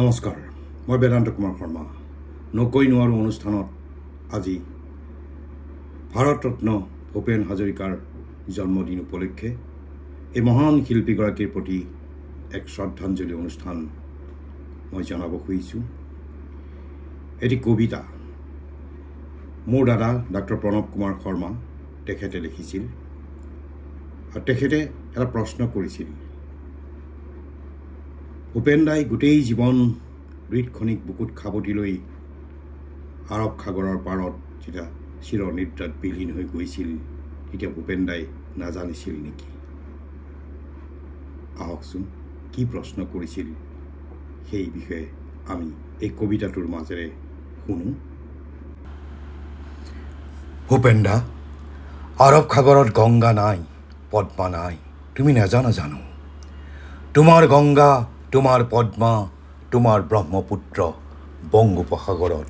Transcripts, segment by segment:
নমস্কাৰ মই বেদান্ত কুমাৰ শৰ্মা নকৈ নোৱাৰোঁ অনুষ্ঠানত আজি ভাৰতৰত্ন ভূপেন হাজৰিকাৰ জন্মদিন উপলক্ষে এই মহান শিল্পীগৰাকীৰ প্ৰতি এক শ্ৰদ্ধাঞ্জলি অনুষ্ঠান মই জনাব খুজিছোঁ এটি কবিতা মোৰ দাদা ডাক্টৰ প্ৰণৱ কুমাৰ শৰ্মা তেখেতে লিখিছিল আৰু তেখেতে এটা প্ৰশ্ন কৰিছিল ভূপেন দাই গোটেই জীৱন হৃদখনিক বুকুত খাবতি লৈ আৰৱ সাগৰৰ পাৰত যেতিয়া চিৰনিদ্ৰাত বিলীন হৈ গৈছিল তেতিয়া ভূপেন দাই নাজানিছিল নেকি আহকচোন কি প্ৰশ্ন কৰিছিল সেই বিষয়ে আমি এই কবিতাটোৰ মাজেৰে শুনো ভূপেন্দা আৰৱ সাগৰত গংগা নাই পদ্মা নাই তুমি নাজানা জানো তোমাৰ গংগা তোমাৰ পদ্মা তোমাৰ ব্ৰহ্মপুত্ৰ বংগোপসাগৰত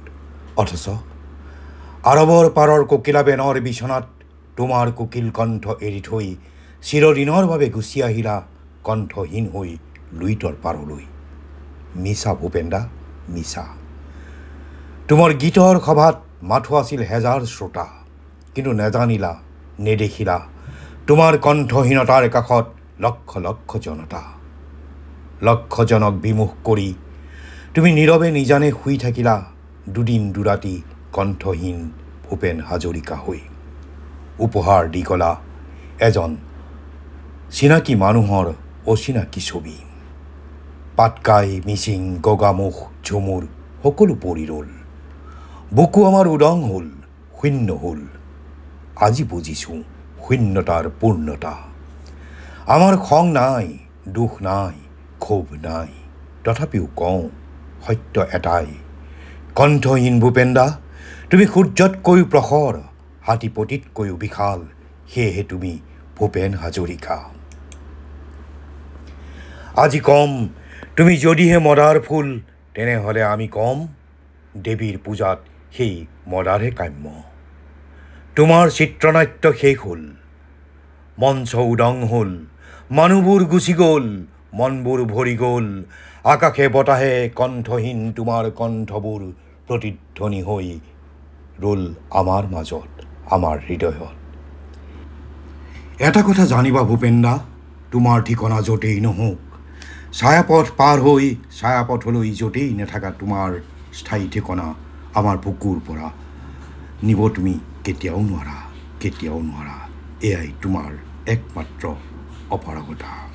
অথচ আৰৱৰ পাৰৰ ককিলা বেনৰ বিচনাত তোমাৰ কুকিল কণ্ঠ এৰি থৈ চিৰদিনৰ বাবে গুচি আহিলা কণ্ঠহীন হৈ লুইতৰ পাৰলৈ মিছা ভূপেন্দা মিছা তোমাৰ গীতৰ সভাত মাথো আছিল হেজাৰ শ্ৰোতা কিন্তু নেজানিলা নেদেখিলা তোমাৰ কণ্ঠহীনতাৰ কাষত লক্ষ লক্ষ জনতা লক্ষ্যজনক বিমুখ কৰি তুমি নীৰৱে নিজানে শুই থাকিলা দুদিন দুৰাতি কণ্ঠহীন ভূপেন হাজৰিকা হৈ উপহাৰ দি গলা এজন চিনাকি মানুহৰ অচিনাকি ছবি পাটকাই মিচিং গগামুখ ঝুমুৰ সকলো পৰি ৰ'ল বুকু আমাৰ উদং হ'ল শূন্য হ'ল আজি বুজিছোঁ শূন্যতাৰ পূৰ্ণতা আমাৰ খং নাই দুখ নাই ক্ষোভ নাই তথাপিও কওঁ সত্য এটাই কণ্ঠহীন ভূপেন্দা তুমি সূৰ্যতকৈও প্ৰখৰ হাতীপতীতকৈও বিশাল সেয়েহে তুমি ভূপেন হাজৰিকা আজি কম তুমি যদিহে মদাৰ ফুল তেনেহ'লে আমি কম দেৱীৰ পূজাত সেই মদাৰহে কাম্য তোমাৰ চিত্ৰনাট্য শেষ হ'ল মঞ্চ উদং হ'ল মানুহবোৰ গুচি গ'ল মনবোৰ ভৰি গ'ল আকাশে বতাহে কণ্ঠহীন তোমাৰ কণ্ঠবোৰ প্ৰতিধ্বনি হৈ ৰ'ল আমাৰ মাজত আমাৰ হৃদয়ত এটা কথা জানিবা ভূপেন্দা তোমাৰ ঠিকনা য'তেই নহওক ছায়াপথ পাৰ হৈ ছায়াপথলৈ য'তেই নেথাকা তোমাৰ স্থায়ী ঠিকনা আমাৰ বুকুৰ পৰা নিব তুমি কেতিয়াও নোৱাৰা কেতিয়াও নোৱাৰা এয়াই তোমাৰ একমাত্ৰ অপাৰগতা